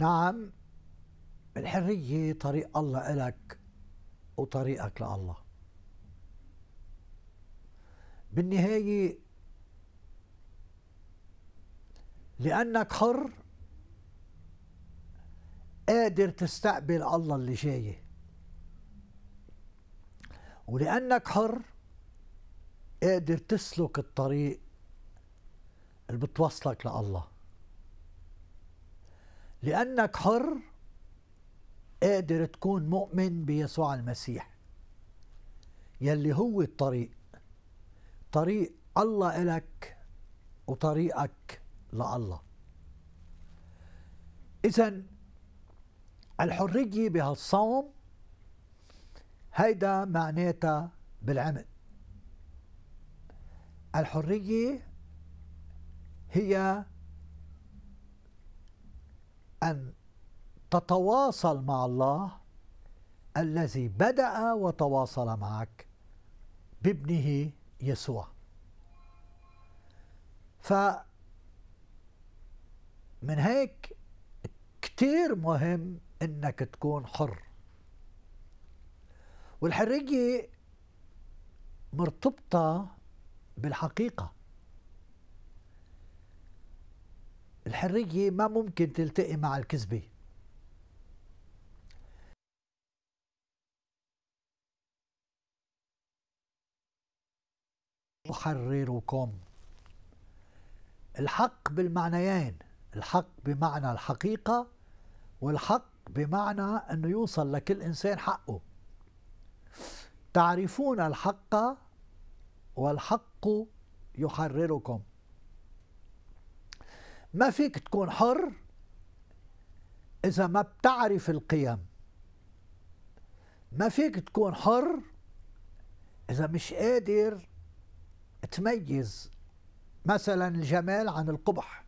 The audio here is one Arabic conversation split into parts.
نعم الحرية طريق الله إلك وطريقك لله بالنهاية لأنك حر قادر تستقبل الله اللي جاي ولأنك حر قادر تسلك الطريق اللي بتوصلك لله لأنك حر قادر تكون مؤمن بيسوع المسيح يلي هو الطريق طريق الله إلك وطريقك لله إذا الحرية بهالصوم هيدا معناتها بالعمد الحرية هي أن تتواصل مع الله الذي بدأ وتواصل معك بابنه يسوع فمن هيك كتير مهم انك تكون حر والحرية مرتبطة بالحقيقة الحرية ما ممكن تلتقي مع الكذبة أحرركم الحق بالمعنيين الحق بمعنى الحقيقة والحق بمعنى أنه يوصل لكل إنسان حقه تعرفون الحق والحق يحرركم ما فيك تكون حر إذا ما بتعرف القيم ما فيك تكون حر إذا مش قادر تميز مثلا الجمال عن القبح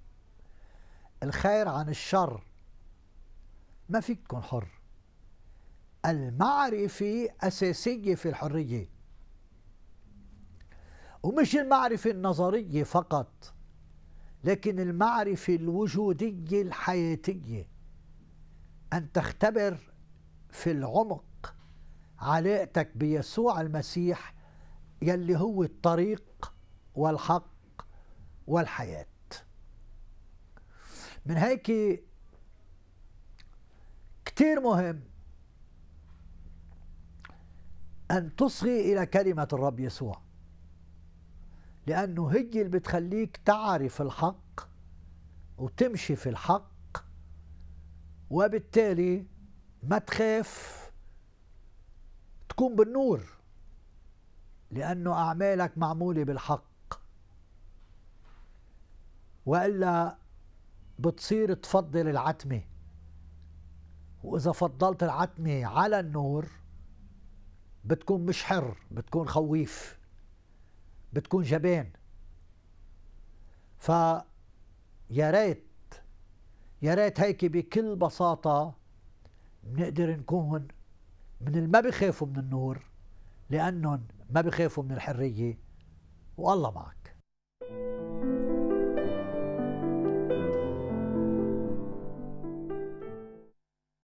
الخير عن الشر ما فيك تكون حر المعرفة أساسية في الحرية ومش المعرفة النظرية فقط لكن المعرفة الوجودية الحياتية أن تختبر في العمق علاقتك بيسوع المسيح يلي هو الطريق والحق والحياة من هيك كتير مهم أن تصغي إلى كلمة الرب يسوع لأنه هي اللي بتخليك تعرف الحق وتمشي في الحق وبالتالي ما تخاف تكون بالنور لأنه أعمالك معمولة بالحق وإلا بتصير تفضل العتمة وإذا فضلت العتمة على النور بتكون مش حر بتكون خويف بتكون جبان فيا ريت يا ريت هيك بكل بساطة بنقدر نكون من اللي ما بخافوا من النور لأنهم ما بخافوا من الحرية والله معك